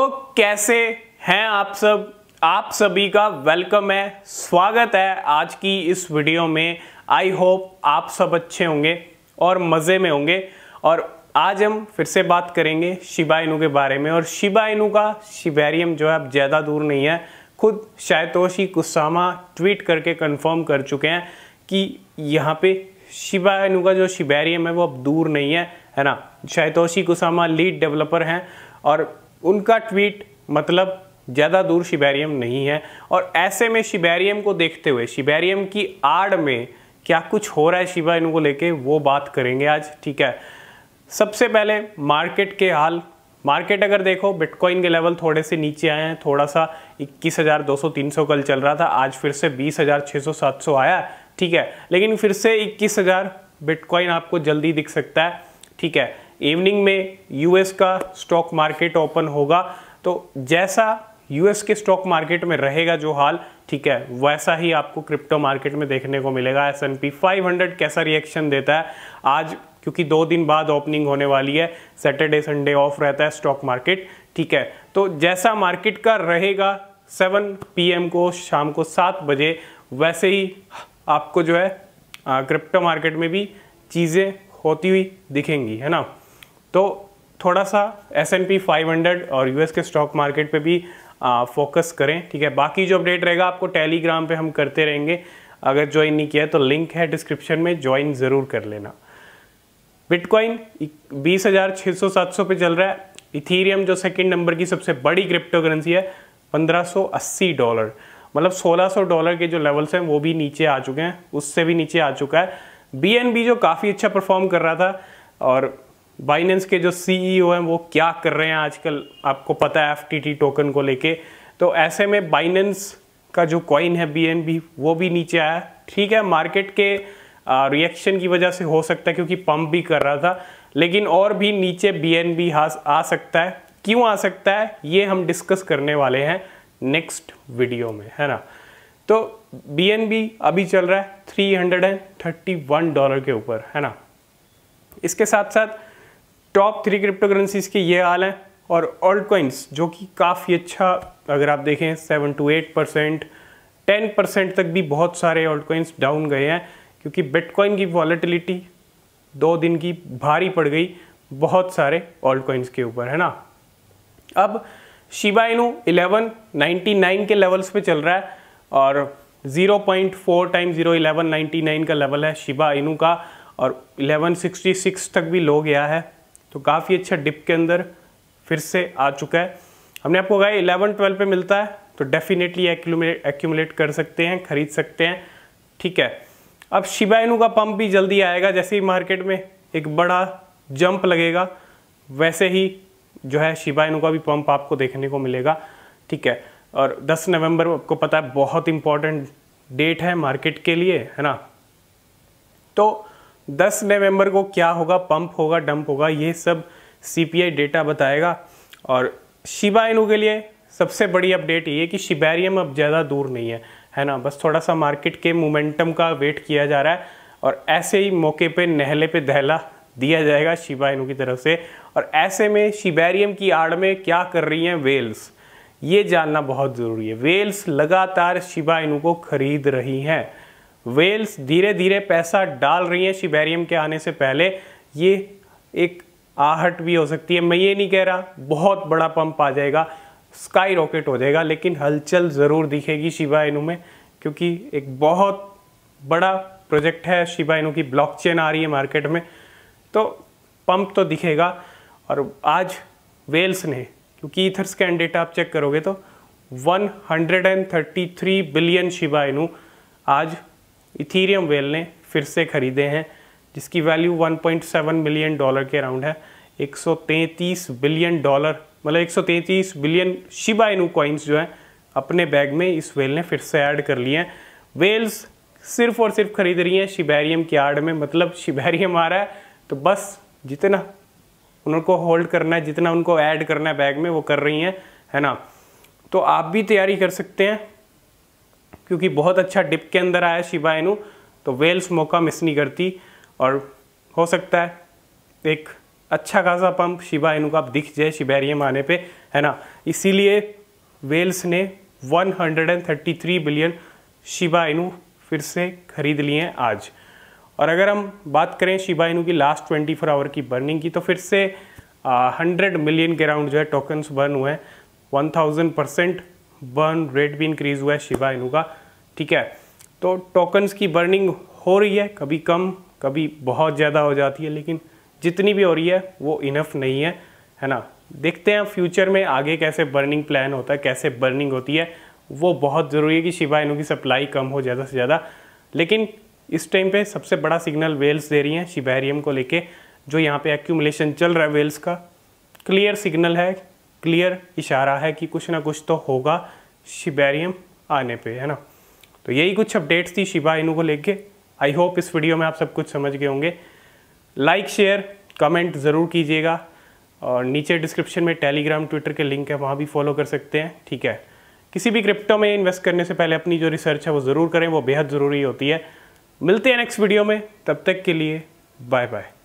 तो कैसे हैं आप सब आप सभी का वेलकम है स्वागत है आज की इस वीडियो में आई होप आप सब अच्छे होंगे और मज़े में होंगे और आज हम फिर से बात करेंगे शिबा इनू के बारे में और शिबा इनू का शिबेरियम जो है अब ज़्यादा दूर नहीं है खुद शायतोशी कुसामा ट्वीट करके कंफर्म कर चुके हैं कि यहाँ पे शिबा इनू का जो शिबेरियम है वो अब दूर नहीं है है ना शायतोशी कुसामा लीड डेवलपर हैं और उनका ट्वीट मतलब ज़्यादा दूर शिबेरियम नहीं है और ऐसे में शिबेरियम को देखते हुए शिबेरियम की आड़ में क्या कुछ हो रहा है शिवा इनू को लेके वो बात करेंगे आज ठीक है सबसे पहले मार्केट के हाल मार्केट अगर देखो बिटकॉइन के लेवल थोड़े से नीचे आए हैं थोड़ा सा 21,200-300 कल चल रहा था आज फिर से 20,600-700 आया ठीक है लेकिन फिर से 21,000 बिटकॉइन आपको जल्दी दिख सकता है ठीक है इवनिंग में यूएस का स्टॉक मार्केट ओपन होगा तो जैसा यूएस के स्टॉक मार्केट में रहेगा जो हाल ठीक है वैसा ही आपको क्रिप्टो मार्केट में देखने को मिलेगा S and P five hundred कैसा रिएक्शन देता है आज क्योंकि दो दिन बाद ओपनिंग होने वाली है सैटरडे संडे ऑफ रहता है स्टॉक मार्केट ठीक है तो जैसा मार्केट का रहेगा 7 पीएम को शाम को सात बजे वैसे ही आपको जो है क्रिप्टो मार्केट में भी चीज़ें होती हुई दिखेंगी है ना तो थोड़ा सा S and P five hundred और एस के स्टॉक मार्केट पे भी फोकस करें ठीक है बाकी जो अपडेट रहेगा आपको टेलीग्राम पे हम करते रहेंगे अगर ज्वाइन नहीं किया है तो लिंक है डिस्क्रिप्शन में ज्वाइन ज़रूर कर लेना बिटकॉइन बीस हज़ार छः सौ सात सौ पर चल रहा है इथीरियम जो सेकेंड नंबर की सबसे बड़ी क्रिप्टो करेंसी है पंद्रह सौ अस्सी डॉलर मतलब सोलह सौ डॉलर के जो लेवल्स हैं वो भी नीचे आ चुके हैं उससे भी नीचे आ चुका है बी एन बी जो काफ़ी अच्छा परफॉर्म कर रहा था और बाइनेंस के जो सीईओ e हैं वो क्या कर रहे हैं आजकल आपको पता है एफटीटी टोकन को लेके तो ऐसे में बाइनेंस का जो कॉइन है बीएनबी वो भी नीचे आया ठीक है मार्केट के रिएक्शन की वजह से हो सकता है क्योंकि पंप भी कर रहा था लेकिन और भी नीचे बीएनबी आ सकता है क्यों आ सकता है ये हम डिस्कस करने वाले हैं नेक्स्ट वीडियो में है ना तो बीएनबी अभी चल रहा है 331 डॉलर के ऊपर है ना इसके साथ साथ टॉप थ्री क्रिप्टो करेंसीज के ये हाल हैं और ऑल्ट कॉइन्स जो कि काफ़ी अच्छा अगर आप देखें seven to eight percent ten percent तक भी बहुत सारे ऑल्ट कॉइन्स डाउन गए हैं क्योंकि बिटकॉइन की वॉलेटिलिटी दो दिन की भारी पड़ गई बहुत सारे ऑल्ट कॉइन्स के ऊपर है ना अब शिबा इनू नाइन के लेवल्स पे चल रहा है और 0.4 पॉइंट फोर टाइम जीरो का लेवल है शिबा इनू का और 1166 तक भी लो गया है तो काफ़ी अच्छा डिप के अंदर फिर से आ चुका है हमने आपको कहा इलेवन ट्वेल्व पे मिलता है तो डेफिनेटली एक्यूमुलेट कर सकते हैं खरीद सकते हैं ठीक है अब शिबाइनू का पंप भी जल्दी आएगा जैसे ही मार्केट में एक बड़ा जंप लगेगा वैसे ही जो है शिबाइनू का भी पंप आपको देखने को मिलेगा ठीक है और 10 नवंबर आपको पता है बहुत इंपॉर्टेंट डेट है मार्केट के लिए है ना तो दस नवंबर को क्या होगा पंप होगा डंप होगा ये सब सीपीआई डेटा बताएगा और शिबा इनू के लिए सबसे बड़ी अपडेट ये कि शिबेरियम अब ज़्यादा दूर नहीं है है ना बस थोड़ा सा मार्केट के मोमेंटम का वेट किया जा रहा है और ऐसे ही मौके पे नहले पे दहला दिया जाएगा शिबा इनू की तरफ से और ऐसे में शिबेरियम की आड़ में क्या कर रही हैं वेल्स ये जानना बहुत ज़रूरी है वेल्स लगातार शिबा इनू को खरीद रही हैं वेल्स धीरे धीरे पैसा डाल रही हैं शिबेरियम के आने से पहले ये एक आहट भी हो सकती है मैं ये नहीं कह रहा बहुत बड़ा पंप आ जाएगा स्काई रॉकेट हो जाएगा लेकिन हलचल ज़रूर दिखेगी शिवा इनू में क्योंकि एक बहुत बड़ा प्रोजेक्ट है शिवा इनू की ब्लॉकचेन आ रही है मार्केट में तो पंप तो दिखेगा और आज वेल्स ने क्योंकि ईथर स्कैन डेटा आप चेक करोगे तो 133 बिलियन शिवा इनू आज इथीरियम वेल ने फिर से खरीदे हैं जिसकी वैल्यू 1.7 मिलियन डॉलर के अराउंड है 133 बिलियन डॉलर मतलब 133 बिलियन शिबा इनू कॉइन्स जो हैं अपने बैग में इस वेल ने फिर से ऐड कर लिए हैं वेल्स सिर्फ और सिर्फ खरीद रही हैं शिबेरियम की आड़ में मतलब शिबेरियम आ रहा है तो बस जितना उनको होल्ड करना है जितना उनको ऐड करना है बैग में वो कर रही हैं है ना तो आप भी तैयारी कर सकते हैं क्योंकि बहुत अच्छा डिप के अंदर आया शिबा इनू तो वेल्स मौका मिस नहीं करती और हो सकता है एक अच्छा खासा पंप शिबा इनू का दिख जाए शिबेरियम आने पे है ना इसीलिए वेल्स ने 133 बिलियन शिबा इनू फिर से खरीद लिए हैं आज और अगर हम बात करें शिबा इनू की लास्ट 24 आवर की बर्निंग की तो फिर से हंड्रेड मिलियन के राउंड जो है टोकन्स बर्न हुए हैं वन परसेंट बर्न रेट भी इंक्रीज हुआ है शिवा इनू का ठीक है तो टोकन्स की बर्निंग हो रही है कभी कम कभी बहुत ज़्यादा हो जाती है लेकिन जितनी भी हो रही है वो इनफ नहीं है है ना देखते हैं फ्यूचर में आगे कैसे बर्निंग प्लान होता है कैसे बर्निंग होती है वो बहुत ज़रूरी है कि शिवा इनू की सप्लाई कम हो ज़्यादा से ज़्यादा लेकिन इस टाइम पे सबसे बड़ा सिग्नल वेल्स दे रही हैं शिबेरियम को लेके जो यहाँ पे एक्यूमुलेशन चल रहा है वेल्स का क्लियर सिग्नल है क्लियर इशारा है कि कुछ ना कुछ तो होगा शिबेरियम आने पे है ना तो यही कुछ अपडेट्स थी शिबा इनू को लेके आई होप इस वीडियो में आप सब कुछ समझ गए होंगे लाइक शेयर कमेंट ज़रूर कीजिएगा और नीचे डिस्क्रिप्शन में टेलीग्राम ट्विटर के लिंक है वहाँ भी फॉलो कर सकते हैं ठीक है किसी भी क्रिप्टो में इन्वेस्ट करने से पहले अपनी जो रिसर्च है वो ज़रूर करें वो बेहद ज़रूरी होती है मिलते हैं नेक्स्ट वीडियो में तब तक के लिए बाय बाय